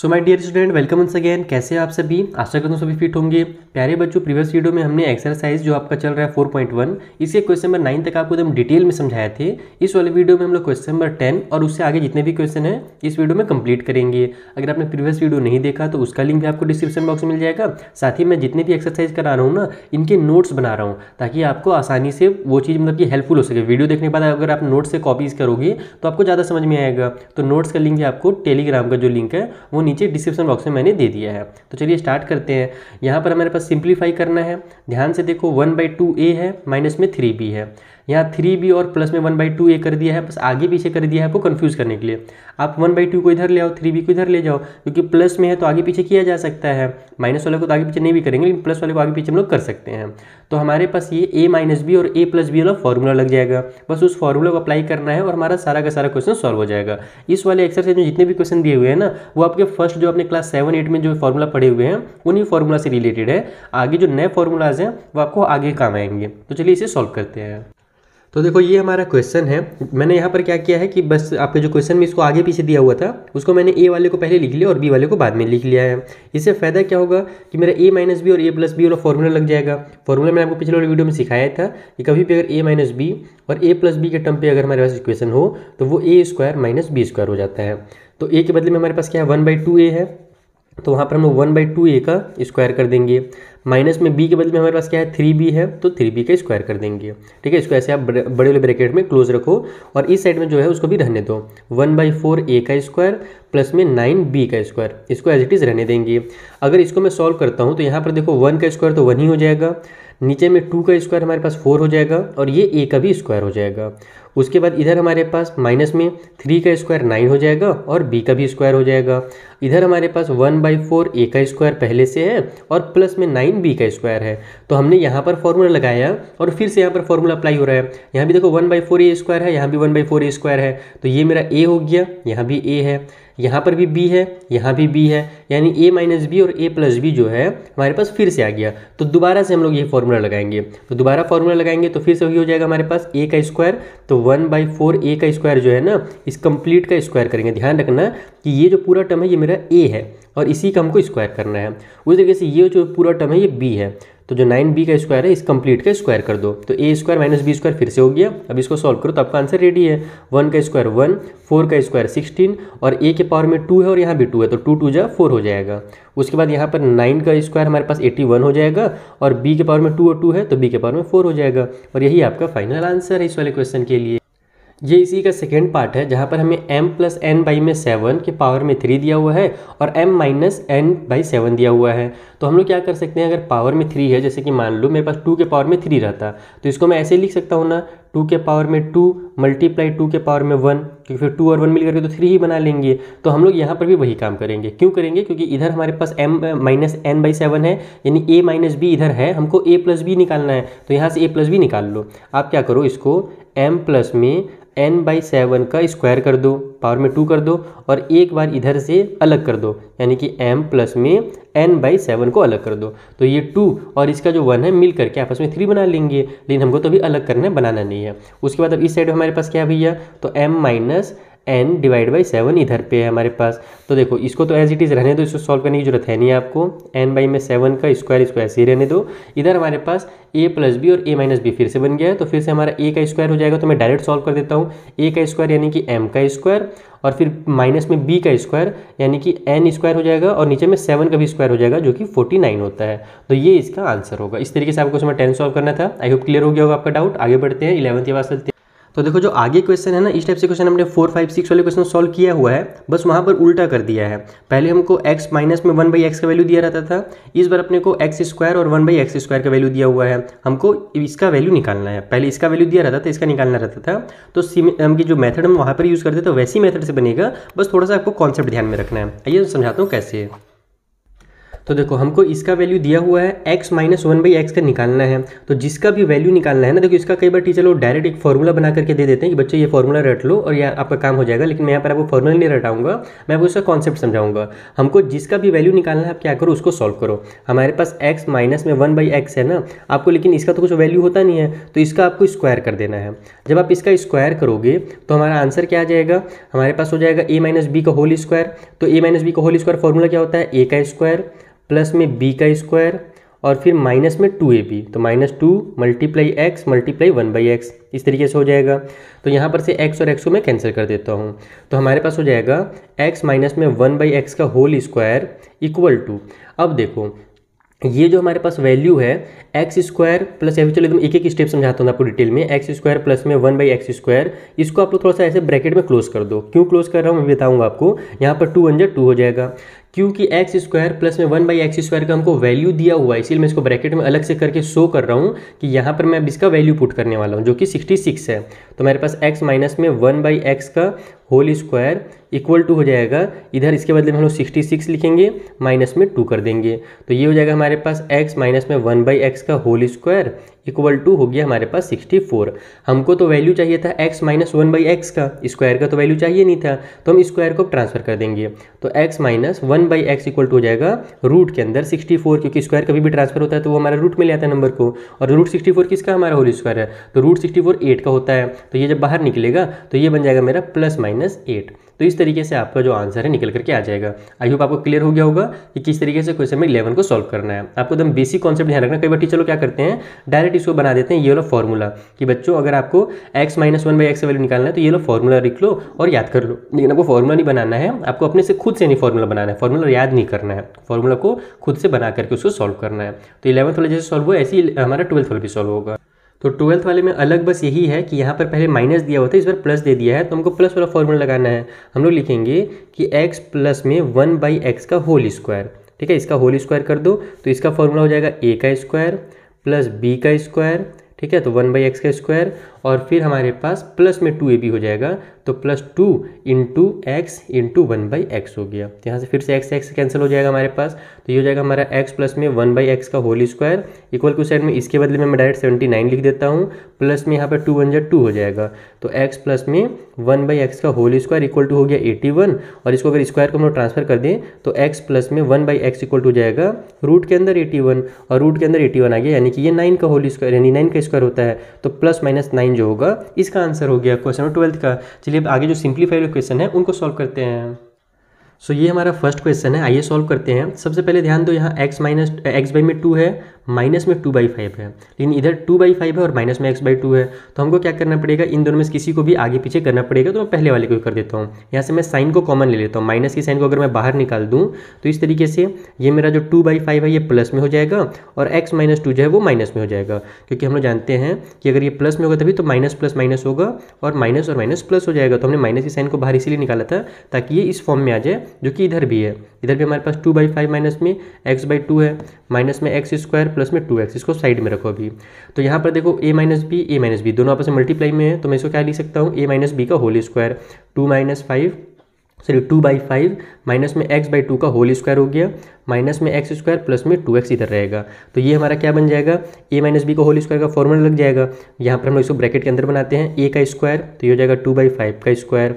so my dear student welcome once again कैसे आप सभी आशा करता हूँ सभी फिट होंगे प्यारे बच्चों प्रीवियस वीडियो में हमने एक्सरसाइज जो आपका चल रहा है 4.1 इसके क्वेश्चन नंबर नाइन तक आपको एकदम डिटेल में समझाए थे इस वाले वीडियो में हम लोग क्वेश्चन नंबर टेन और उससे आगे जितने भी क्वेश्चन है इस वीडियो में कंप्लीट करेंगे अगर आपने प्रीवियस वीडियो नहीं देखा तो उसका लिंक भी आपको डिस्क्रिप्शन बॉक्स में मिल जाएगा साथ ही मैं जितने भी एक्सरसाइज करा रहा हूँ ना इनके नोट्स बना रहा हूँ ताकि आपको आसानी से वो चीज़ मतलब कि हेल्पफुल हो सके वीडियो देखने के बाद अगर आप नोट्स से कॉपीज करोगे तो आपको ज़्यादा समझ में आएगा तो नोट्स का लिंक है आपको टेलीग्राम का जो लिंक है वो नीचे डिस्क्रिप्शन बॉक्स में मैंने दे दिया है तो चलिए स्टार्ट करते हैं यहाँ पर हमारे पास सिंप्लीफाई करना है ध्यान से देखो वन बाई टू ए है माइनस में थ्री बी है यहाँ थ्री बी और प्लस में वन बाई टू ए कर दिया है बस आगे पीछे कर दिया है आपको कन्फ्यूज़ करने के लिए आप वन बाई टू को इधर ले आओ थ्री बी को इधर ले जाओ क्योंकि प्लस में है तो आगे पीछे किया जा सकता है माइनस वाले को तो आगे पीछे नहीं भी करेंगे लेकिन प्लस वाले को आगे पीछे हम लोग कर सकते हैं तो हमारे पास ये ए माइनस बी और ए प्लस बी वाला फॉर्मूला लग जाएगा बस उस फॉर्मूला को अप्लाई करना है और हमारा सारा का सारा क्वेश्चन सॉल्व हो जाएगा इस वाले एक्सरसाइज में जितने भी क्वेश्चन दिए हुए हैं ना वो आपके फर्स्ट जो अपने क्लास सेवन एट में जो फॉर्मूला पढ़े हुए हैं उन्हीं फॉर्मूला से रिलेटेड है आगे जो नए फॉर्मूलाज हैं वो आपको आगे काम आएंगे तो चलिए इसे सॉल्व करते हैं तो देखो ये हमारा क्वेश्चन है मैंने यहाँ पर क्या किया है कि बस आपके जो क्वेश्चन में इसको आगे पीछे दिया हुआ था उसको मैंने ए वाले को पहले लिख लिया और बी वाले को बाद में लिख लिया है इससे फायदा क्या होगा कि मेरा ए माइनस बी और ए प्लस बी वाला फॉर्मूला लग जाएगा फॉर्मूला मैंने आपको पिछले वाले वीडियो में सिखाया था कि कभी भी अगर ए माइनस बी और ए प्लस बी के टर्म पर अगर हमारे पास इक्वेशन हो तो वो A square minus B square हो जाता है तो ए के बदले में हमारे पास क्या है वन बाई टू ए है तो वहाँ पर हम लोग वन बाई टू ए का स्क्वायर कर देंगे माइनस में बी के बदले में हमारे पास क्या है थ्री बी है तो थ्री बी का स्क्वायर कर देंगे ठीक है इसको ऐसे आप बड़े वाले ब्रैकेट में क्लोज रखो और इस साइड में जो है उसको भी रहने दो वन बाई फोर ए का स्क्वायर प्लस में नाइन बी का स्क्वायर इसको एज इट इज़ रहने देंगे अगर इसको मैं सॉल्व करता हूँ तो यहाँ पर देखो वन का स्क्वायर तो वन ही हो जाएगा नीचे में टू का स्क्वायर हमारे पास फोर हो जाएगा और ये ए का भी स्क्वायर हो जाएगा उसके बाद इधर हमारे पास माइनस में थ्री का स्क्वायर नाइन हो जाएगा और बी का भी स्क्वायर हो जाएगा इधर हमारे पास वन बाई फोर ए का स्क्वायर पहले से है और प्लस में नाइन बी का स्क्वायर है तो हमने यहाँ पर फॉर्मूला लगाया और फिर से यहाँ पर फॉर्मूला अप्लाई हो रहा है यहाँ भी देखो one by four A square है यहाँ भी one by four A square है तो ये मेरा ए हो गया यहाँ भी ए है यहाँ पर भी बी है यहाँ भी बी है यानी ए माइनस बी और ए प्लस बी जो है हमारे पास फिर से आ गया तो दोबारा से हम लोग ये फॉर्मूला लगाएंगे तो दोबारा फॉर्मूला लगाएंगे तो फिर से वही हो जाएगा हमारे पास ए का स्क्वायर तो वन बाई फोर ए का स्क्वायर जो है ना इस कंप्लीट का स्क्वायर करेंगे ध्यान रखना कि ये जो पूरा टर्म है ये मेरा ए है और इसी का हमको स्क्वायर करना है उस तरीके से ये जो पूरा टर्म है ये बी है तो जो नाइन बी का स्क्वायर है इस कंप्लीट का स्क्वायर कर दो तो A square minus B square फिर से हो गया अब इसको सॉल्व करो तो आपका आंसर रेडी है वन का स्क्वायर वन फोर का स्क्वायर सिक्सटीन और ए के पावर में टू है और यहाँ भी टू है तो टू टू जा फोर हो जाएगा उसके बाद यहाँ पर नाइन का स्क्वायर हमारे पास एटी वन हो जाएगा और बी के पावर में टू और टू है तो बी के पावर में फोर हो जाएगा और यही आपका फाइनल आंसर है इस वाले क्वेश्चन के लिए ये इसी का सेकेंड पार्ट है जहाँ पर हमें m प्लस एन बाई में सेवन के पावर में थ्री दिया हुआ है और m minus N by seven दिया हुआ है तो हम लोग क्या कर सकते हैं अगर पावर में थ्री है जैसे कि मान लो मेरे पास टू के पावर में थ्री रहता तो इसको मैं ऐसे लिख सकता हूँ ना टू के पावर में टू मल्टीप्लाई टू के पावर में वन क्योंकि फिर टू और वन मिल करके तो थ्री ही बना लेंगे तो हम लोग यहाँ पर भी वही काम करेंगे क्यों करेंगे क्योंकि इधर हमारे पास M minus N by seven है यानी ए माइनस बी इधर है हमको ए प्लस बी निकालना है तो यहाँ से ए प्लस बी निकाल लो आप क्या करो इसको एम प्लस में एन बाई सेवन का स्क्वायर कर दो पावर में टू कर दो और एक बार इधर से अलग कर दो यानी कि m प्लस में n बाई सेवन को अलग कर दो तो ये टू और इसका जो वन है मिल करके आपस में थ्री बना लेंगे लेकिन हमको तो अभी अलग करना है बनाना नहीं है उसके बाद अब इस साइड हमारे पास क्या भैया तो m minus N divide by seven इधर पे है हमारे पास तो देखो इसको तो एज इट इज़ रहने दो इसको सॉल्व करने की जरूरत है नहीं आपको एन बाई में सेवन का स्क्वायर इसको ऐसे ही रहने दो इधर हमारे पास ए प्लस बी और ए माइनस बी फिर से बन गया है तो फिर से हमारा ए का स्क्वायर हो जाएगा तो मैं डायरेक्ट सॉल्व कर देता हूँ ए का स्क्वायर यानी कि एम का स्क्वायर और फिर माइनस में बी का स्क्वायर यानी कि एन स्क्वायर हो जाएगा और नीचे में सेवन का भी स्क्वायर हो जाएगा जो कि फोर्टी नाइन होता है तो ये इसका आंसर होगा इस तरीके से आपको इसमें टेन सॉल्व करना था आई होप क्लियर हो गया होगा आपका डाउट आगे बढ़ते हैं इलेवंथ के बाद चलते हैं तो देखो जो आगे क्वेश्चन है ना इस टाइप से क्वेश्चन हमने फोर फाइव सिक्स वाले क्वेश्चन सॉल्व किया हुआ है बस वहाँ पर उल्टा कर दिया है पहले हमको एक्स माइनस में वन बाई एक्स का वैल्यू दिया रहता था इस बार अपने को एक्स स्क्वायर और वन बाई एक्स स्क्वायर का वैल्यू दिया हुआ है हमको इसका वैल्यू निकालना है पहले इसका वैल्यू दिया रहता था इसका निकालना रहता था तो हम की जो मैथड हम वहाँ पर यूज़ करते थे तो वैसी मैथड से बनेगा बस थोड़ा सा आपको कॉन्सेप्ट ध्यान में रखना है आइए समझाता हूँ कैसे है तो देखो हमको इसका वैल्यू दिया हुआ है X minus one by X का निकालना है तो जिसका भी वैल्यू निकालना है ना देखो इसका कई बार टीचर लोग डायरेक्ट एक फॉर्मूला बना करके दे देते हैं कि बच्चे ये फॉर्मूला रट लो और यहाँ आपका काम हो जाएगा लेकिन मैं यहाँ पर आपको फॉर्मूला नहीं रटाऊंगा मैं आपको उसका कॉन्सेप्ट समझाऊंगा हमको जिसका भी वैल्यू निकालना है आप क्या करो उसको सॉल्व करो हमारे पास एक्स माइनस में वन बाई एक्स है ना आपको लेकिन इसका तो कुछ वैल्यू होता नहीं है तो इसका आपको स्क्वायर कर देना है जब आप इसका स्क्वायर करोगे तो हमारा आंसर क्या आ जाएगा हमारे पास हो जाएगा ए माइनस बी का होल स्क्वायर तो ए माइनस बी का होल स्क्वायर फॉर्मूला क्या होता है ए का स्क्वायर प्लस में बी का स्क्वायर और फिर माइनस में टू ए बी तो minus two multiply X multiply one by X इस तरीके से हो जाएगा तो यहाँ पर से एक्स और एक्स को मैं कैंसिल कर देता हूँ तो हमारे पास हो जाएगा एक्स माइनस में वन बाई एक्स का होल स्क्वायर इक्वल टू अब देखो ये जो हमारे पास वैल्यू है एक्स स्क्वायर प्लस एफ चलो एकदम एक एक स्टेप समझाता हूँ आपको डिटेल में एक्स स्क्वायर प्लस में वन बाई एक्स स्क्वायर इसको आप लोग थोड़ा सा ऐसे ब्रैकेट में क्लोज कर दो क्यों क्लोज कर रहा हूँ मैं बताऊँगा आपको यहाँ पर टू अंजर टू हो जाएगा क्योंकि एक्स स्क्वायर प्लस में वन बाई एक्स स्क्वायर का हमको वैल्यू दिया हुआ है इसीलिए मैं इसको ब्रैकेट में अलग से करके शो कर रहा हूँ कि यहाँ पर मैं अब इसका वैल्यू पुट करने वाला हूँ जो कि 66 है तो मेरे पास एक्स माइनस में वन बाई एक्स का होल स्क्वायर इक्वल टू हो जाएगा इधर इसके बदले में हम लोग सिक्सटी सिक्स लिखेंगे माइनस में टू कर देंगे तो ये हो जाएगा हमारे पास एक्स माइनस में वन बाई एक्स का होल स्क्वायर इक्वल टू हो गया हमारे पास 64 हमको तो वैल्यू चाहिए था x minus one by X का स्क्वायर का तो वैल्यू चाहिए नहीं था तो हम स्क्वायर को ट्रांसफर कर देंगे तो x minus one by X equal to हो जाएगा रूट के अंदर 64 क्योंकि स्क्वायर कभी भी ट्रांसफर होता है तो वो हमारा रूट में ले आता है नंबर को और रूट सिक्सटी किसका हमारा होल स्क्वायर है तो रूट सिक्सटी का होता है तो ये जब बाहर निकलेगा तो ये बन जाएगा मेरा प्लस माइनस एट तो इस तरीके से आपका जो आंसर है निकल करके आ जाएगा आई होप आपको क्लियर हो गया होगा कि किस तरीके से क्वेश्चन में इलेवन को सॉल्व करना है आपको एकदम बेसिक कॉन्सेप्ट ध्यान रखना कई बार टीचर लोग क्या करते हैं डायरेक्ट इसको बना देते हैं ये लो फॉर्मूला कि बच्चों अगर आपको X minus one by X value निकालना है तो ये लो फॉर्मूला लिख लो और याद कर लो लेकिन आपको फॉर्मूला नहीं बनाना है आपको अपने से खुद से नहीं फॉर्मूला बनाना है फॉर्मूला याद नहीं करना है फॉर्मूला को खुद से बना करके उसको सॉल्व करना है तो इलेवंथ वाला जैसे सॉल्व हुआ ऐसे ही हमारा ट्वेल्थ वाला भी सॉल्व होगा तो ट्वेल्थ वाले में अलग बस यही है कि यहाँ पर पहले माइनस दिया होता है इस बार प्लस दे दिया है तो हमको प्लस वाला फॉर्मूला लगाना है हम लोग लिखेंगे कि एक्स प्लस में वन बाई एक्स का होल स्क्वायर ठीक है इसका होल स्क्वायर कर दो तो इसका फॉर्मूला हो जाएगा ए का स्क्वायर प्लस बी का स्क्वायर ठीक है तो वन बाई एक्स का स्क्वायर और फिर हमारे पास प्लस में टू ए भी हो जाएगा तो plus two into X into one by X हो गया तो यहाँ से फिर से एक्स एक्स कैंसिल हो जाएगा हमारे पास तो ये हो जाएगा हमारा एक्स प्लस में वन बाई एक्स का whole square equal to side में इसके बदले में मैं डायरेक्ट सेवेंटी नाइन लिख देता हूँ प्लस में यहाँ पर टू वन जो टू हो जाएगा तो एक्स प्लस में वन बाई एक्स का होल स्क्वायर इक्वल टू हो गया एटी वन और इसको अगर स्क्वायर को हम लोग ट्रांसफर कर दें तो एक्स प्लस में one by X equal to हो जाएगा रूट के अंदर एटी वन और रूट के अंदर एटी वन आ गया यानी कि ये नाइन का होल स्क्वायर यानी नाइन का स्क्वायर होता है तो प्लस माइनस नाइन नाइन जो होगा इसका आंसर हो गया क्वेश्चन नंबर ट्वेल्थ का चलिए अब आगे जो सिंप्लीफाइड क्वेश्चन है उनको सॉल्व करते हैं सो so, ये हमारा फर्स्ट क्वेश्चन है आइए सॉल्व करते हैं सबसे पहले ध्यान दो यहाँ x माइनस एक्स बाई में टू है माइनस में टू बाई फाइव है लेकिन इधर टू बाई फाइव है और माइनस में एक्स बाई टू है तो हमको क्या करना पड़ेगा इन दोनों में किसी को भी आगे पीछे करना पड़ेगा तो मैं पहले वाले को कर देता हूँ यहाँ से मैं साइन को कॉमन ले लेता हूँ माइनस की साइन को अगर मैं बाहर निकाल दूँ तो इस तरीके से ये मेरा जो टू बाई फाइव है ये प्लस में हो जाएगा और एक्स माइनस टू जो है वो माइनस में हो जाएगा क्योंकि हम लोग जानते हैं कि अगर ये प्लस में होगा तभी तो माइनस प्लस माइनस होगा और माइनस और माइनस प्लस हो जाएगा तो हमने माइनस की साइन को बाहर इसीलिए निकाला था ताकि ये इस फॉर्म में आ जाए जो कि इधर भी है इधर भी हमारे पास टू बाई फाइव माइनस में एक्स बाई टू है माइनस में एक्स स्क्वायर प्लस में टू एक्स इसको साइड में रखो अभी तो यहाँ पर देखो A minus B A minus B दोनों आपस में मल्टीप्लाई में है तो मैं इसको क्या लिख सकता हूँ ए माइनस बी का whole square two minus five sorry two by five minus में एक्स बाई टू का होल स्क्वायर हो गया माइनस में एक्स स्क्वायर प्लस में टू एक्स इधर रहेगा तो ये हमारा क्या बन जाएगा ए माइनस बी का होल स्क्वायर का फॉर्मूला लग जाएगा यहाँ पर हम लोग इसको ब्रैकेट के अंदर बनाते हैं ए का स्क्वायर तो ये हो जाएगा टू बाई फाइव का स्क्वायर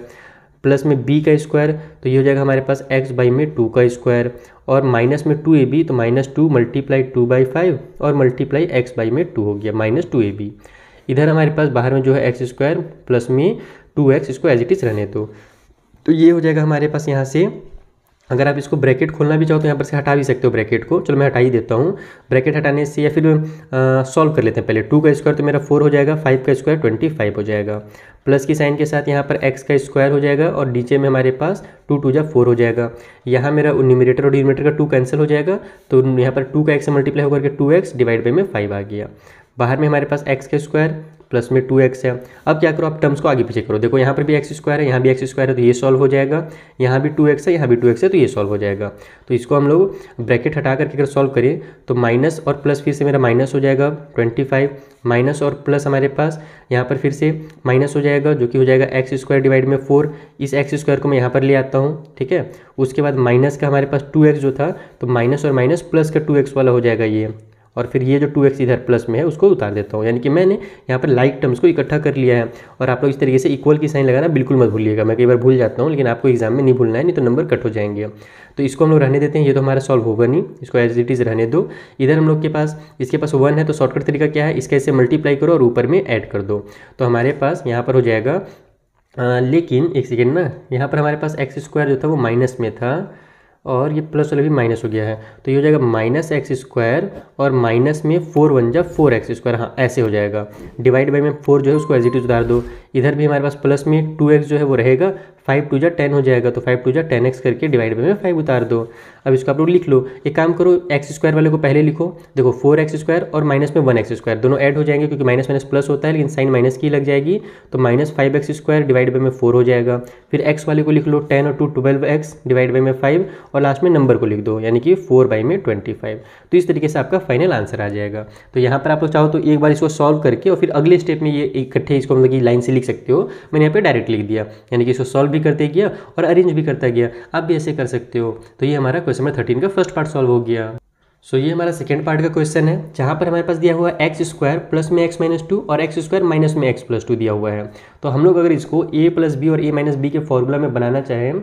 प्लस में बी का स्क्वायर तो ये हो जाएगा हमारे पास एक्स बाई में टू का स्क्वायर और माइनस में टू ए बी तो minus two multiply two by five और मल्टीप्लाई एक्स बाई में टू हो गया माइनस टू ए बी इधर हमारे पास बाहर में जो है एक्स स्क्वायर प्लस में टू एक्स इसको एज इट इज़ रहने दो तो ये हो जाएगा हमारे पास यहाँ से अगर आप इसको ब्रैकेट खोलना भी चाहो तो यहाँ पर से हटा भी सकते हो ब्रैकेट को चलो मैं हटा ही देता हूँ ब्रैकेट हटाने से या फिर सॉल्व कर लेते हैं पहले टू का स्क्वायर तो मेरा फोर हो जाएगा फाइव का स्क्वायर ट्वेंटी फाइव हो जाएगा प्लस की साइन के साथ यहाँ पर एक्स का स्क्वायर हो जाएगा और नीचे में हमारे पास टू टू जब फोर हो जाएगा यहाँ मेरा न्यूमिनेटर और डिनोमीटर का टू कैंसिल हो जाएगा तो यहाँ पर टू का एक्स से मल्टीप्लाई होकर के टू एक्स डिवाइड बाई में फाइव आ गया बाहर में हमारे पास एक्स का स्क्वायर प्लस में टू एक्स है अब क्या करो आप टर्म्स को आगे पीछे करो देखो यहाँ पर भी एक्स स्क्वायर है यहाँ भी एक्स स्क्वायर है तो ये सॉल्व हो जाएगा यहाँ भी टू एक्स है यहाँ भी टू एक्स है तो ये सॉल्व हो जाएगा तो इसको हम लोग ब्रैकेट हटा करके अगर सॉल्व करें तो माइनस और प्लस फिर से मेरा माइनस हो जाएगा ट्वेंटी फाइव माइनस और प्लस हमारे पास यहाँ पर फिर से माइनस हो जाएगा जो कि हो जाएगा एक्स स्क्वायर डिवाइड में फोर इस एक्स स्क्वायर को मैं यहाँ पर ले आता हूँ ठीक है उसके बाद माइनस का हमारे पास टू एक्स जो था तो माइनस और माइनस प्लस का टू एक्स वाला हो जाएगा ये और फिर ये जो टू एक्स इधर प्लस में है उसको उतार देता हूँ यानी कि मैंने यहाँ पर लाइक टर्म्स को इकट्ठा कर लिया है और आप लोग इस तरीके से इक्वल की साइन लगाना बिल्कुल मत भूलिएगा मैं कई बार भूल जाता हूँ लेकिन आपको एग्जाम में नहीं भूलना है नहीं तो नंबर कट हो जाएंगे तो इसको हम लोग रहने देते हैं ये तो हमारा सॉल्व होगा नहीं इसको एज इट इज़ रहने दो इधर हम लोग के पास इसके पास वन है तो शॉर्टकट तरीका क्या है इसका इसे मल्टीप्लाई करो और ऊपर में ऐड कर दो तो हमारे पास यहाँ पर हो जाएगा लेकिन एक सेकेंड ना यहाँ पर हमारे पास एक्स स्क्वायर जो था वो माइनस में था और ये प्लस वाला भी माइनस हो गया है तो ये हो जाएगा माइनस एक्स स्क्वायर और माइनस में फोर वन जा फोर एक्स स्क्वायर हाँ ऐसे हो जाएगा डिवाइड बाई में फोर जो है उसको एजिटिव इट उतार दो इधर भी हमारे पास प्लस में टू एक्स जो है वो रहेगा फाइव टू जा टेन हो जाएगा तो फाइव टू जा टेन एक्स करके डिवाइड में फाइव उतार दो अब इसको आप लोग लिख लो एक काम करो एक्स स्क्वायर वाले को पहले लिखो देखो फोर एक्स स्क्वायर और माइनस में वन एक्स स्क्वायर दोनों ऐड हो जाएंगे क्योंकि माइनस माइनस प्लस होता है लेकिन साइन माइनस की लग जाएगी तो minus five X square divide by में फोर हो जाएगा फिर एक्स वाले को लिख लो टेन और two twelve X divide by में फाइव और लास्ट में नंबर को लिख दो यानी कि फोर बाई में ट्वेंटी फाइव तो इस तरीके से आपका फाइनल आंसर आ जाएगा तो यहाँ पर आप लोग चाहो तो एक बार इसको सॉल्व करके और फिर अगले स्टेप में ये इकट्ठे इसको मतलब कि लाइन से लिख सकते हो मैंने यहाँ पे डायरेक्ट लिख दिया यानी कि इसको सॉल्व भी करते गया और अरेंज भी करता गया आप भी ऐसे कर सकते हो तो ये हमारा क्वेश्चन नंबर थर्टीन का फर्स्ट पार्ट सॉल्व हो गया सो so, ये हमारा सेकेंड पार्ट का क्वेश्चन है जहाँ पर हमारे पास दिया हुआ एक्स स्क्वायर प्लस में एक्स माइनस टू और एक्स स्क्वायर माइनस में एक्स प्लस टू दिया हुआ है तो हम लोग अगर इसको ए प्लस बी और ए माइनस बी के फॉर्मूला में बनाना चाहें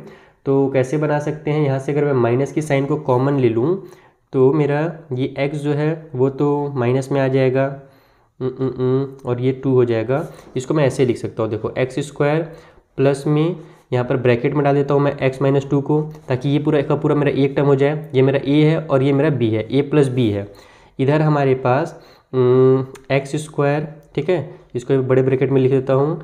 तो कैसे बना सकते हैं यहाँ से अगर मैं माइनस की साइन को कॉमन ले लूँ तो मेरा ये एक्स जो है वो तो माइनस में आ जाएगा हम्म, हम्म, और ये टू हो जाएगा इसको मैं ऐसे लिख सकता हूँ देखो एक्स स्क्वायर प्लस में यहाँ पर ब्रैकेट में डाल देता हूँ मैं x माइनस टू को ताकि ये पूरा का पूरा मेरा एक टर्म हो जाए ये मेरा a है और ये मेरा b है a प्लस बी है इधर हमारे पास एक्स हम्म, स्क्वायर ठीक है इसको बड़े ब्रैकेट में लिख देता हूँ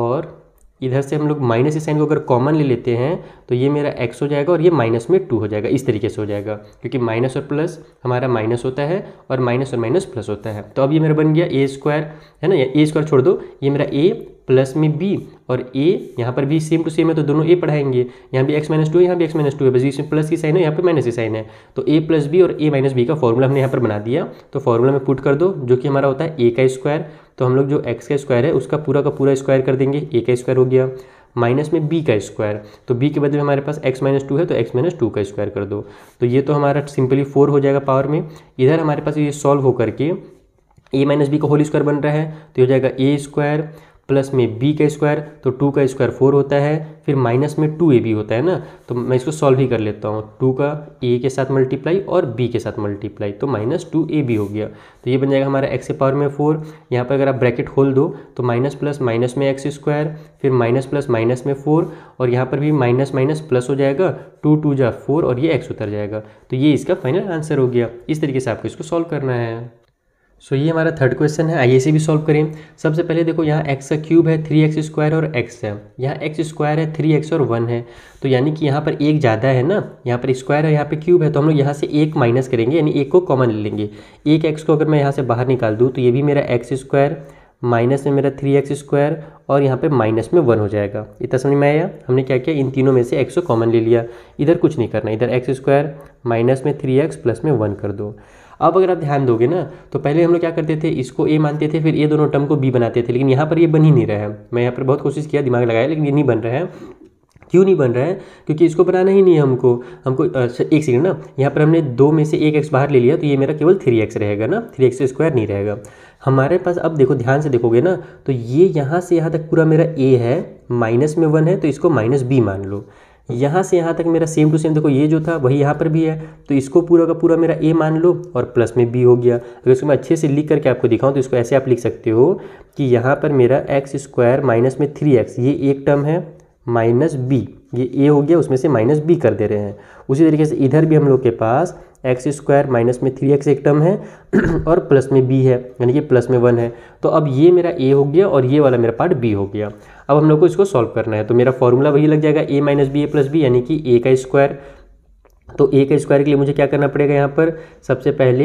और इधर से हम लोग माइनस इस साइन को अगर कॉमन ले लेते हैं तो ये मेरा एक्स हो जाएगा और ये माइनस में टू हो जाएगा इस तरीके से हो जाएगा क्योंकि माइनस और प्लस हमारा माइनस होता है और माइनस और माइनस प्लस होता है तो अब ये मेरा बन गया ए स्क्वायर है ना ए स्क्वायर छोड़ दो ये मेरा ए प्लस में बी और ए यहाँ पर भी सेम टू सेम है तो दोनों ए पढ़ाएंगे यहाँ भी एक्स माइनस टू है यहाँ भी एक्स माइनस टू है बस इसमें प्लस की साइन है यहाँ पे माइनस की साइन है तो ए प्लस बी और ए माइनस बी का फॉर्मूला हमने यहाँ पर बना दिया तो फॉर्मूला में पुट कर दो जो कि हमारा होता है ए का स्क्वायर तो हम लोग जो एक्स का स्क्वायर है उसका पूरा का पूरा स्क्वायर कर देंगे ए का स्क्वायर हो गया माइनस में बी का स्क्वायर तो बी के बदले हमारे पास एक्स माइनस टू है तो एक्स माइनस टू का स्क्वायर कर दो तो ये तो हमारा सिंपली फोर हो जाएगा पावर में इधर हमारे पास ये सॉल्व होकर के ए माइनस बी का होल स्क्वायर बन रहा है तो हो जाएगा ए स्क्वायर प्लस में बी का स्क्वायर तो टू का स्क्वायर फोर होता है फिर माइनस में टू ए बी होता है ना तो मैं इसको सॉल्व ही कर लेता हूँ टू का ए के साथ मल्टीप्लाई और बी के साथ मल्टीप्लाई तो माइनस टू ए बी हो गया तो ये बन जाएगा हमारा एक्स के पावर में फोर यहाँ पर अगर आप ब्रैकेट होल दो तो माइनस प्लस माइनस में एक्स स्क्वायर फिर माइनस प्लस माइनस में फोर और यहाँ पर भी माइनस माइनस प्लस हो जाएगा टू टू जा फोर और ये एक्स उतर जाएगा तो ये इसका फाइनल आंसर हो गया इस तरीके से आपको इसको सॉल्व करना है सो ये हमारा थर्ड क्वेश्चन है आइए इसे भी सॉल्व करें सबसे पहले देखो यहाँ एक्स का क्यूब है थ्री एक्स स्क्वायर और एक्स है यहाँ एक्स स्क्वायर है थ्री एक्स और वन है तो यानी कि यहाँ पर एक ज़्यादा है ना यहाँ पर स्क्वायर है यहाँ पे क्यूब है तो हम लोग यहाँ से एक माइनस करेंगे यानी एक को कॉमन ले लेंगे एक एक्स को अगर मैं यहाँ से बाहर निकाल दूँ तो ये भी मेरा एक्स स्क्वायर माइनस में मेरा थ्री एक्स स्क्वायर और यहाँ पे माइनस में वन हो जाएगा इतना समझ में आया हमने क्या किया इन तीनों में से एक्स को कॉमन ले लिया इधर कुछ नहीं करना इधर एक्स स्क्वायर माइनस में थ्री एक्स प्लस में वन कर दो अब अगर आप ध्यान दोगे ना तो पहले हम लोग क्या करते थे इसको ए मानते थे फिर ये दोनों टर्म को बी बनाते थे लेकिन यहाँ पर ये बन ही नहीं रहा है मैं यहाँ पर बहुत कोशिश किया दिमाग लगाया लेकिन ये नहीं बन रहा है क्यों नहीं बन रहा है क्योंकि इसको बनाना ही नहीं है हमको हमको एक सेकेंड ना यहाँ पर हमने दो में से एक एक्स बाहर ले लिया तो ये मेरा केवल थ्री एक्स रहेगा ना थ्री एक्स स्क्वायर नहीं रहेगा हमारे पास अब देखो ध्यान से देखोगे ना तो ये यहाँ से यहाँ तक पूरा मेरा ए है माइनस में वन है तो इसको माइनस बी मान लो यहाँ से यहाँ तक मेरा सेम टू सेम देखो ये जो था वही यहाँ पर भी है तो इसको पूरा का पूरा मेरा ए मान लो और प्लस में बी हो गया अगर इसको मैं अच्छे से लिख करके आपको दिखाऊँ तो इसको ऐसे आप लिख सकते हो कि यहाँ पर मेरा एक्स स्क्वायर माइनस में थ्री एक्स ये एक टर्म है माइनस बी ये ए हो गया उसमें से माइनस बी कर दे रहे हैं उसी तरीके से इधर भी हम लोग के पास एक्स स्क्वायर माइनस में थ्री एक्स एक टर्म है और प्लस में बी है यानी कि प्लस में वन है तो अब ये मेरा ए हो गया और ये वाला मेरा पार्ट बी हो गया अब हम लोग को इसको सॉल्व करना है तो मेरा फॉर्मूला वही लग जाएगा A minus B A plus B यानी कि ए का स्क्वायर तो ए का स्क्वायर के लिए मुझे क्या करना पड़ेगा यहाँ पर सबसे पहले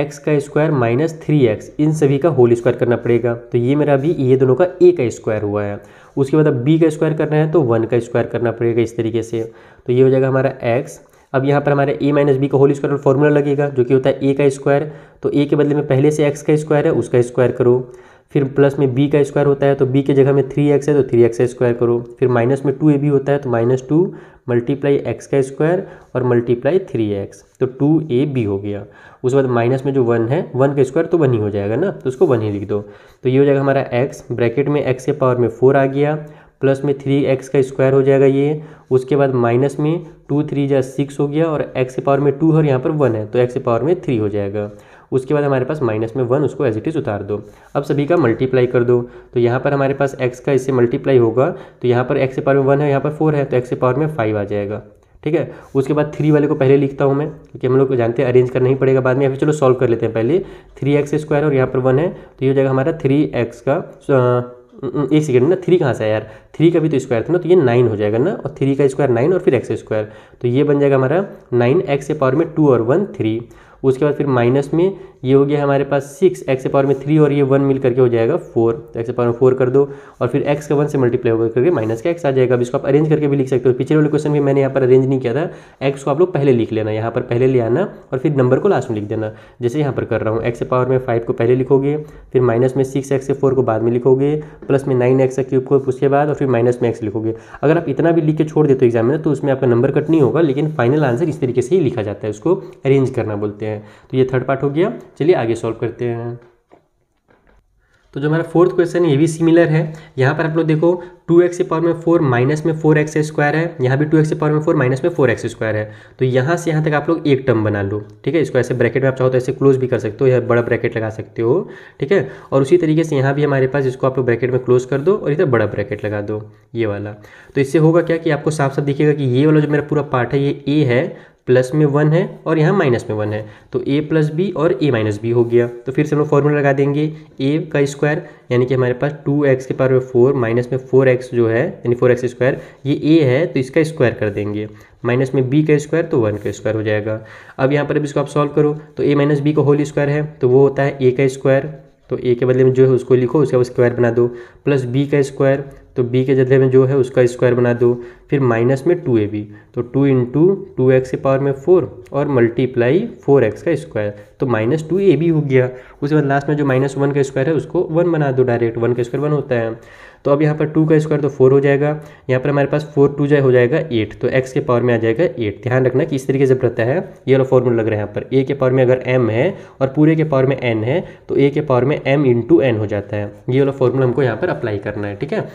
एक्स का स्क्वायर माइनस थ्री एक्स इन सभी का होल स्क्वायर करना पड़ेगा तो ये मेरा अभी ये दोनों का ए का स्क्वायर हुआ है उसके बाद अब बी का स्क्वायर करना है तो वन का स्क्वायर करना पड़ेगा इस तरीके से तो ये हो जाएगा हमारा एक्स अब यहाँ पर हमारे ए माइनस बी का होल स्क्वायर फॉर्मूला लगेगा जो कि होता है ए का स्क्वायर तो ए के बदले में पहले से एक्स का स्क्वायर है उसका स्क्वायर करो फिर प्लस में बी का स्क्वायर होता है तो बी की जगह में थ्री एक्स है तो थ्री एक्स का स्क्वायर करो फिर माइनस में टू ए बी होता है तो माइनस टू मल्टीप्लाई एक्स का स्क्वायर और मल्टीप्लाई थ्री एक्स तो टू ए बी हो गया उसके बाद माइनस में जो वन है वन का स्क्वायर तो वन ही हो जाएगा ना तो उसको वन ही लिख दो तो ये हो जाएगा हमारा एक्स ब्रैकेट में एक्स के पावर में फोर आ गया प्लस में थ्री एक्स का स्क्वायर हो जाएगा ये उसके बाद माइनस में टू थ्री जा सिक्स हो गया और एक्स के पावर में टू और यहाँ पर वन है तो एक्स के पावर में थ्री हो जाएगा उसके बाद हमारे पास माइनस में वन उसको एज इट इज़ उतार दो अब सभी का मल्टीप्लाई कर दो तो यहाँ पर हमारे पास एक्स का इससे मल्टीप्लाई होगा तो यहाँ पर एक्स के पावर में वन है यहाँ पर फोर है तो एक्स के पावर में फाइव आ जाएगा ठीक है उसके बाद थ्री वाले को पहले लिखता हूँ मैं क्योंकि हम लोग को जानते हैं अरेंज करना ही पड़ेगा बाद में या फिर चलो सॉल्व कर लेते हैं पहले थ्री एक्स स्क्वायर और यहाँ पर वन है तो ये हो जाएगा हमारा थ्री एक्स का एक सेकेंड ना थ्री कहाँ से है यार थ्री का भी तो स्क्वायर था ना तो ये नाइन हो जाएगा ना और थ्री का स्क्वायर नाइन और फिर एक्स स्क्वायर तो ये बन जाएगा हमारा नाइन एक्स के पावर में टू और वन थ्री उसके बाद फिर माइनस में ये हो गया हमारे पास सिक्स एक्स पावर में थ्री और ये वन मिल करके हो जाएगा फोर तो एक्स पावर में फोर कर दो और फिर एक्स का वन से मल्टीप्लाई होकर करके माइनस का एक्स आ जाएगा अब इसको आप अरेंज करके भी लिख सकते हो पिछले वाले क्वेश्चन भी मैंने यहाँ पर अरेंज नहीं किया था एक्स को आप लोग पहले लिख लेना यहाँ पर पहले ले आना और फिर नंबर को लास्ट में लिख देना जैसे यहाँ पर कर रहा हूँ एक्स पावर में फाइव को पहले लिखोगे फिर माइनस में सिक्स एक्स फोर को बाद में लिखोगे प्लस में नाइन एक्स क्यूब को उसके बाद और फिर माइनस में एक्स लिखोगे अगर आप इतना भी लिख के छोड़ देते हो एग्जाम में तो उसमें आपका नंबर कट नहीं होगा लेकिन फाइनल आंसर इस तरीके से ही लिखा जाता है उसको अरेंज करना बोलते हैं तो ये थर्ड पार्ट हो गया चलिए आगे सॉल्व करते हैं तो जो हमारा फोर्थ क्वेश्चन है ये भी सिमिलर है यहाँ पर आप लोग देखो टू एक्स के पावर में फोर माइनस में फोर एक्स स्क्वायर है यहाँ भी टू एक्स के पावर में फोर माइनस में फोर एक्स स्क्वायर है तो यहाँ से यहाँ तक आप लोग एक टर्म बना लो ठीक है इसको ऐसे ब्रैकेट में आप चाहो तो ऐसे क्लोज भी कर सकते हो या बड़ा ब्रैकेट लगा सकते हो ठीक है और उसी तरीके से यहाँ भी हमारे पास इसको आप लोग ब्रैकेट में क्लोज कर दो और इधर बड़ा ब्रैकेट लगा दो ये वाला तो इससे होगा क्या कि आपको साफ साफ दिखेगा कि ये वाला जो मेरा पूरा पार्ट है ये ए है प्लस में वन है और यहाँ माइनस में वन है तो ए प्लस बी और ए माइनस बी हो गया तो फिर से हम लोग फॉर्मूला लगा देंगे ए का स्क्वायर यानी कि हमारे पास टू एक्स के पावर में फोर माइनस में फोर एक्स जो है यानी फोर एक्स स्क्वायर ये ए है तो इसका स्क्वायर कर देंगे माइनस में बी का स्क्वायर तो वन का स्क्वायर हो जाएगा अब यहाँ पर अब इसको आप सॉल्व करो तो ए माइनस बी का होल स्क्वायर है तो वो होता है ए का स्क्वायर तो ए के बदले में जो है उसको लिखो उसका स्क्वायर बना दो प्लस बी का स्क्वायर तो b के जगह में जो है उसका स्क्वायर बना दो फिर माइनस में टू ए बी तो टू इंटू टू एक्स के पावर में फोर और मल्टीप्लाई फोर एक्स का स्क्वायर तो माइनस टू ए बी हो गया उसके बाद लास्ट में जो माइनस वन का स्क्वायर है उसको वन बना दो डायरेक्ट वन का स्क्वायर वन होता है तो अब यहाँ पर टू का स्क्वायर तो फोर हो जाएगा यहाँ पर हमारे पास फोर टू जाए हो जाएगा एट तो एक्स के पावर में आ जाएगा एट ध्यान रखना कि इस तरीके से रहता है ये वाला फॉर्मूला लग रहा है यहाँ पर ए के पावर में अगर एम है और पूरे के पावर में एन है तो ए के पावर में एम इंटू एन हो जाता है ये वाला फॉर्मूला हमको यहाँ पर अप्लाई करना है ठीक है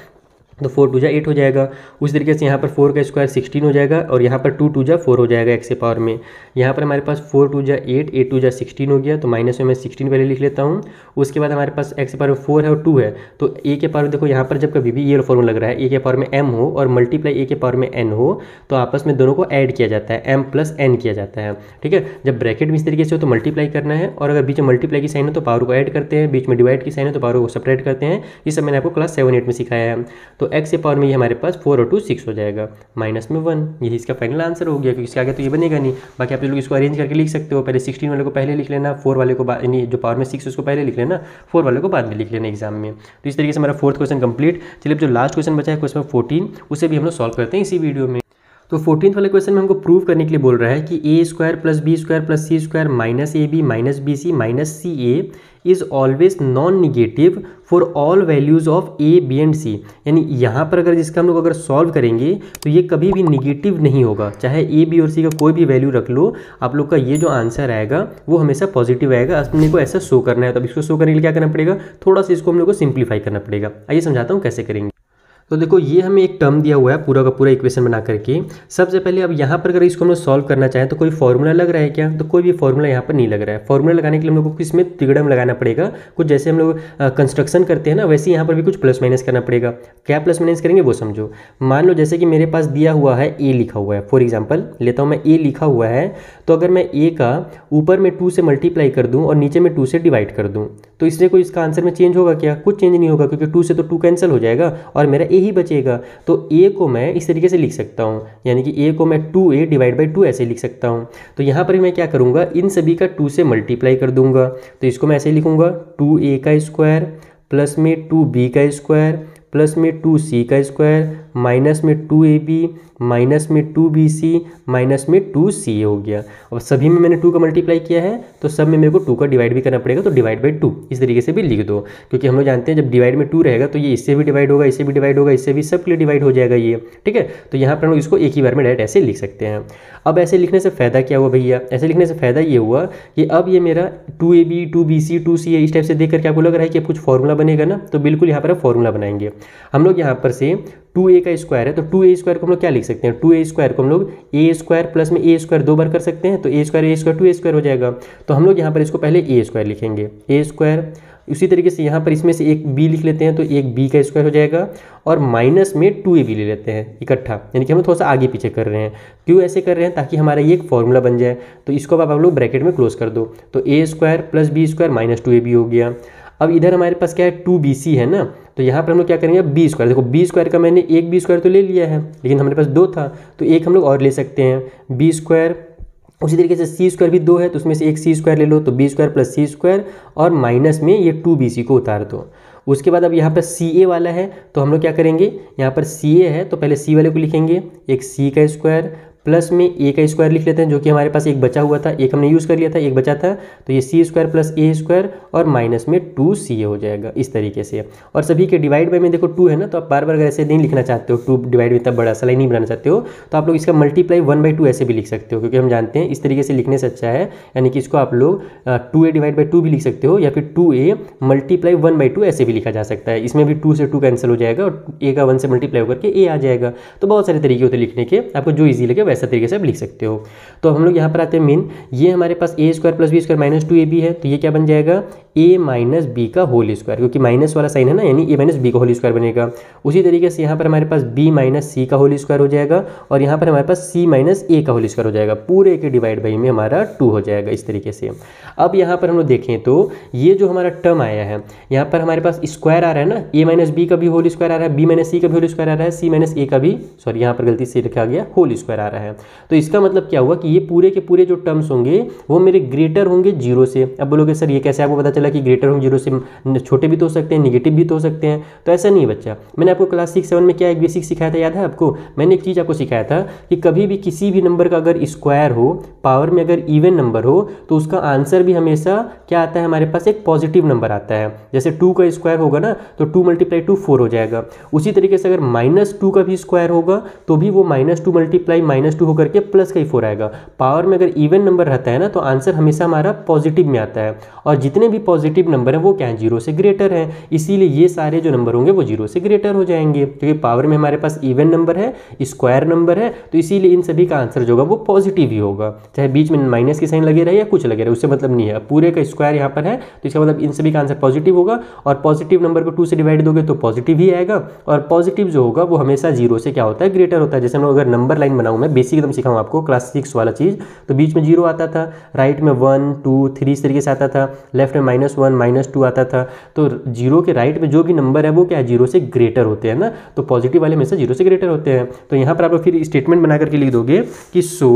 तो फोर टू जा एट हो जाएगा उस तरीके से यहाँ पर फोर का स्क्वायर सिक्सटीन हो जाएगा और यहाँ पर टू टू जा फोर हो जाएगा एक्स के पावर में यहाँ पर हमारे पास फोर टू जा एट एट टू जा सिक्सटीन हो गया तो माइनस में मैं सिक्सटीन पहले लिख लेता हूँ उसके बाद हमारे पास एक्स के पावर में फोर है और टू है तो ए के पावर देखो यहाँ पर जब कभी भी ये फॉर्मूला लग रहा है ए के पावर में एम हो और मल्टीप्लाई ए के पावर में एन हो तो आपस में दोनों को ऐड किया जाता है एम प्लस एन किया जाता है ठीक है जब ब्रैकेट भी इस तरीके से हो तो मल्टीप्लाई करना है और अगर बीच में मल्टीप्लाई की साइन हो तो पावर को ऐड करते हैं बीच में डिवाइड की साइन हो तो पावर को सपरेट करते हैं ये सब मैंने आपको क्लास सेवन एट में सिखाया है तो एक्स तो के पावर में ये हमारे पास फोर और टू सिक्स हो जाएगा माइनस में वन यही इसका फाइनल आंसर हो गया क्योंकि इसके आगे तो ये बनेगा नहीं बाकी आप लोग इसको अरेंज करके लिख सकते हो पहले सिक्सटीन वाले को पहले लिख लेना फोर वाले को यानी जो पावर में सिक्स उसको पहले लिख लेना फोर वाले को बाद में लिख लेना एग्जाम में तो इस तरीके से हमारा फोर्थ क्वेश्चन कंप्लीट चलिए जो लास्ट क्वेश्चन बचा है क्वेश्चन फोर्टीन उसे भी हम लोग सॉल्व करते हैं इसी वीडियो में तो फोर्टीन वाले क्वेश्चन में हमको प्रूव करने के लिए बोल रहा है कि A square plus B square plus C square minus A B minus B C minus C A is always non negative for all values of A B and C यानी यहाँ पर अगर जिसका हम लोग अगर सॉल्व करेंगे तो ये कभी भी निगेटिव नहीं होगा चाहे ए बी और सी का कोई भी वैल्यू रख लो आप लोग का ये जो आंसर आएगा वो हमेशा पॉजिटिव आएगा अपने को ऐसा शो करना है तो अब इसको शो करने के लिए क्या करना पड़ेगा थोड़ा सा इसको हम लोग को सिंप्लीफाई करना पड़ेगा आइए समझाता हूँ कैसे करेंगे तो देखो ये हमें एक टर्म दिया हुआ है पूरा का पूरा इक्वेशन बना करके सबसे पहले अब यहाँ पर अगर इसको हम लोग सॉल्व करना चाहें तो कोई फॉर्मूला लग रहा है क्या तो कोई भी फॉर्मूला यहाँ पर नहीं लग रहा है फॉर्मूला लगाने के लिए हम लोग को इसमें त्रिगड़म लगाना पड़ेगा कुछ जैसे हम लोग कंस्ट्रक्शन करते हैं ना वैसे यहाँ पर भी कुछ प्लस माइनस करना पड़ेगा क्या प्लस माइनस करेंगे वो समझो मान लो जैसे कि मेरे पास दिया हुआ है ए लिखा हुआ है फॉर एग्जाम्पल लेता हूँ मैं ए लिखा हुआ है तो अगर मैं ए का ऊपर में टू से मल्टीप्लाई कर दूँ और नीचे में टू से डिवाइड कर दूँ तो इससे कोई इसका आंसर में चेंज होगा क्या कुछ चेंज नहीं होगा क्योंकि टू से तो टू कैंसिल हो जाएगा और मेरा ए ए ही बचेगा तो ए को मैं इस तरीके से लिख सकता हूँ यानी कि ए को मैं two A divide by two ऐसे लिख सकता हूँ तो यहाँ पर मैं क्या करूँगा इन सभी का टू से मल्टीप्लाई कर दूंगा तो इसको मैं ऐसे लिखूँगा टू ए का स्क्वायर प्लस में टू बी का स्क्वायर प्लस में टू सी का स्क्वायर माइनस में टू ए बी माइनस में टू बी सी माइनस में टू सी ए हो गया और सभी में मैंने टू का मल्टीप्लाई किया है तो सब में मेरे को टू का डिवाइड भी करना पड़ेगा तो डिवाइड बाई टू इस तरीके से भी लिख दो क्योंकि हम लोग जानते हैं जब डिवाइड में टू रहेगा तो ये इससे भी डिवाइड होगा इससे भी डिवाइड होगा इससे भी सब के लिए डिवाइड हो जाएगा ये ठीक है तो यहाँ पर हम लोग इसको एक ही बार में डायरेक्ट ऐसे लिख सकते हैं अब ऐसे लिखने से फ़ायदा क्या हुआ भैया ऐसे लिखने से फ़ायदा ये हुआ कि अब ये मेरा two A B two B C two C A इस टाइप से देख करके आपको लग रहा है कि अब कुछ फॉर्मूला बनेगा ना तो बिल्कुल यहाँ पर फॉर्मूला बनाएंगे हम लोग यहाँ पर से टू ए का स्क्वायर है तो टू ए स्क्वायर को हम लोग क्या लिख सकते हैं टू ए स्क्वायर को हम लोग ए स्क्वायर प्लस में ए स्क्वायर दो बार कर सकते हैं तो A square A square two A square हो जाएगा तो हम लोग यहाँ पर इसको पहले ए स्क्वायर लिखेंगे ए स्क्वायर उसी तरीके से यहाँ पर इसमें से एक बी लिख लेते हैं तो एक बी का स्क्वायर हो जाएगा और माइनस में टू ए बी ले लेते हैं इकट्ठा यानी कि हम थोड़ा सा आगे पीछे कर रहे हैं क्यों ऐसे कर रहे हैं ताकि हमारा ये एक फॉर्मूला बन जाए तो इसको आप आप लोग ब्रैकेट में क्लोज कर दो तो A square plus B square minus two A B हो गया अब इधर हमारे पास क्या है टू बी सी है ना तो यहाँ पर हम लोग क्या करेंगे बी स्क्वायर देखो बी स्क्वायर का मैंने एक बी स्क्वायर तो ले लिया है लेकिन हमारे पास दो था तो एक हम लोग और ले सकते हैं बी स्क्वायर उसी तरीके से सी स्क्वायर भी दो है तो उसमें से एक सी स्क्वायर ले लो तो B square plus C square और माइनस में ये टू बी सी को उतार दो उसके बाद अब यहाँ पर सी ए वाला है तो हम लोग क्या करेंगे यहाँ पर सी ए है तो पहले सी वाले को लिखेंगे एक सी का स्क्वायर प्लस में ए का स्क्वायर लिख लेते हैं जो कि हमारे पास एक बचा हुआ था एक हमने यूज़ कर लिया था एक बचा था तो ये C square plus A square और माइनस में टू सी ए हो जाएगा इस तरीके से और सभी के डिवाइड बाई में देखो टू है ना तो आप बार बार अगर ऐसे नहीं लिखना चाहते हो टू डिवाइड में तब बड़ा सलाई नहीं बनाना चाहते हो तो आप लोग इसका मल्टीप्लाई वन बाई टू ऐसे भी लिख सकते हो क्योंकि हम जानते हैं इस तरीके से लिखने से अच्छा है यानी कि इसको आप लोग two A divide by two भी लिख सकते हो या फिर two A multiply one by two ऐसे भी लिखा जा सकता है इसमें भी टू से टू कैंसिल हो जाएगा और ए का वन से मल्टीप्लाई होकर के ए आ जाएगा तो बहुत सारे तरीके होते लिखने के आपको जो ईजी लगे वैसे ऐसा तरीके से आप लिख सकते हो तो हम लोग यहाँ पर आते हैं मीन ये हमारे पास A square plus B square minus two A B है तो ये क्या बन जाएगा ए माइनस बी का होल स्क्वायर क्योंकि माइनस वाला साइन है ना यानी ए माइनस बी का होल स्क्वायर बनेगा उसी तरीके से यहाँ पर हमारे पास बी माइनस सी का होल स्क्वायर हो जाएगा और यहाँ पर हमारे पास सी माइनस ए का होल स्क्वायर हो जाएगा पूरे के डिवाइड बाई में हमारा टू हो जाएगा इस तरीके से अब यहाँ पर हम लोग देखें तो ये जो हमारा टर्म आया है यहाँ पर हमारे पास स्क्वायर आ रहा है ना ए माइनस बी का भी होल स्क्वायर आ रहा है बी माइनस सी का भी होल स्क्वायर आ रहा है सी माइनस ए का भी सॉरी यहाँ पर गलती से लिखा गया होल स्क्वायर आ रहा है तो इसका मतलब क्या हुआ कि ये पूरे के पूरे जो टर्म्स होंगे वो मेरे ग्रेटर होंगे जीरो से अब बोलोगे सर ये कैसे आपको पता चला कि ग्रेटर होंगे जीरो से छोटे भी तो हो सकते हैं निगेटिव भी तो हो सकते हैं तो ऐसा नहीं है बच्चा मैंने आपको क्लास सिक्स सेवन में क्या एक बेसिक सिखाया था याद है आपको मैंने एक चीज़ आपको सिखाया था कि कभी भी किसी भी नंबर का अगर स्क्वायर हो पावर में अगर इवन नंबर हो तो उसका आंसर भी हमेशा क्या आता है हमारे पास एक पॉजिटिव नंबर आता है जैसे टू का स्क्वायर होगा ना तो टू मल्टीप्लाई टू फोर हो जाएगा उसी तरीके से अगर माइनस टू का भी स्क्वायर होगा तो भी वो minus two multiply minus two होकर के प्लस का ही फोर आएगा पावर में अगर इवन नंबर रहता है ना तो आंसर हमेशा हमारा पॉजिटिव में आता है और जितने भी पॉजिटिव नंबर हैं वो क्या हैं जीरो से ग्रेटर हैं इसीलिए ये सारे जो नंबर होंगे वो जीरो से ग्रेटर हो जाएंगे क्योंकि पावर में हमारे पास इवन नंबर है स्क्वायर नंबर है तो इसीलिए इन सभी का आंसर जो होगा वो पॉजिटिव ही होगा चाहे बीच में माइनस की साइन लगे रहे या कुछ लगे रहे उससे मतलब नहीं है पूरे का स्क्वायर यहाँ पर है तो इसका मतलब इन सभी का आंसर पॉजिटिव होगा और पॉजिटिव नंबर को टू से डिवाइड दोगे तो पॉजिटिव ही आएगा और पॉजिटिव जो होगा वो हमेशा जीरो से क्या होता है ग्रेटर होता है जैसे हम लोग अगर नंबर लाइन बनाऊँ मैं बेसिक एकदम सिखाऊँ आपको क्लास सिक्स वाला चीज़ तो बीच में जीरो आता था राइट में वन टू थ्री इस तरीके से आता था लेफ्ट में माइनस वन माइनस टू आता था तो जीरो के राइट में जो भी नंबर है वो क्या है जीरो से ग्रेटर होते हैं ना तो पॉजिटिव वाले हमेशा जीरो से ग्रेटर होते हैं तो यहाँ पर आप फिर स्टेटमेंट बना करके लिख दोगे कि सो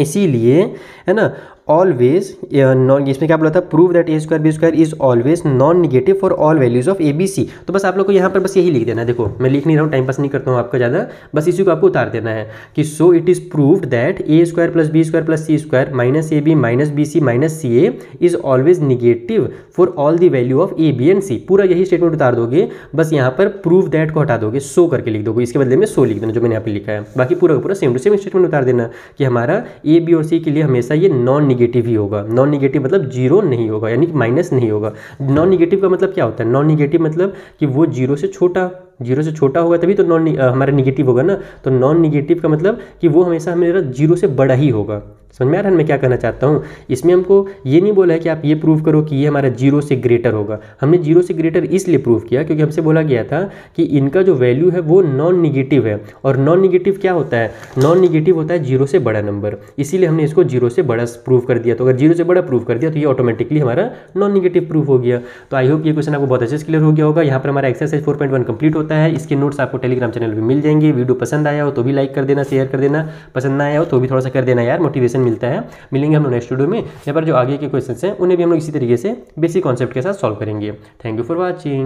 इसीलिए है ना ऑलवेज नॉन uh, इसमें क्या बोला था prove that A square B square is always non negative for all values of A B C तो बस आप लोग को यहाँ पर बस यही लिख देना है देखो मैं लिख नहीं रहा हूँ टाइम पास नहीं करता हूँ आपका ज़्यादा बस इसी को आपको उतार देना है कि so it is prove that A square plus B square plus C square minus A B minus B C minus C A is always negative for all the value of A B and C पूरा यही statement उतार दोगे बस यहाँ पर prove that को हटा दोगे सो करके लिख दोगे इसके बदले में सो लिख देना जो मैंने यहाँ पर लिखा है बाकी पूरा पूरा सेम टू सेम स्टेटमेंट उतार देना कि हमारा ए बी और सी के लिए हमेशा ये नॉन निगेटिव ही होगा नॉन निगेटिव मतलब जीरो नहीं होगा यानी कि माइनस नहीं होगा नॉन निगेटिव का मतलब क्या होता है नॉन निगेटिव मतलब कि वो जीरो से छोटा जीरो से छोटा होगा तभी तो नॉन हमारा निगेटिव होगा ना तो नॉन निगेटिव का मतलब कि वो हमेशा हमारा जीरो से बड़ा ही होगा समझ में आ रहा है मैं क्या कहना चाहता हूँ इसमें हमको ये नहीं बोला है कि आप ये प्रूव करो कि ये हमारा जीरो से ग्रेटर होगा हमने जीरो से ग्रेटर इसलिए प्रूव किया क्योंकि हमसे बोला गया था कि इनका जो वैल्यू है वो नॉन निगेटिव है और नॉन निगेटिव क्या होता है नॉन निगेटिव होता है जीरो से बड़ा नंबर इसीलिए हमने इसको जीरो से बड़ा प्रूव कर दिया तो अगर जीरो से बड़ा प्रूव कर दिया तो ये ऑटोमेटिकली हमारा नॉन निगेटिव प्रूफ हो गया तो आई होप ये क्वेश्चन आपको बहुत अच्छे से क्लियर हो गया होगा यहाँ पर हमारा exercise four point one complete होता है इसके नोट्स आपको टेलीग्राम चैनल पर मिल जाएंगे वीडियो पसंद आया हो तो भी लाइक कर देना शेयर कर देना पसंद ना आया हो तो भी थोड़ा सा कर देना यार मोटिवेशन मिलता है मिलेंगे हम लोग नेक्स्ट वीडियो में यहाँ पर जो आगे के क्वेश्चन हैं उन्हें भी हम लोग इसी तरीके से बेसिक कॉन्सेप्ट के साथ सॉल्व करेंगे थैंक यू फॉर वॉचिंग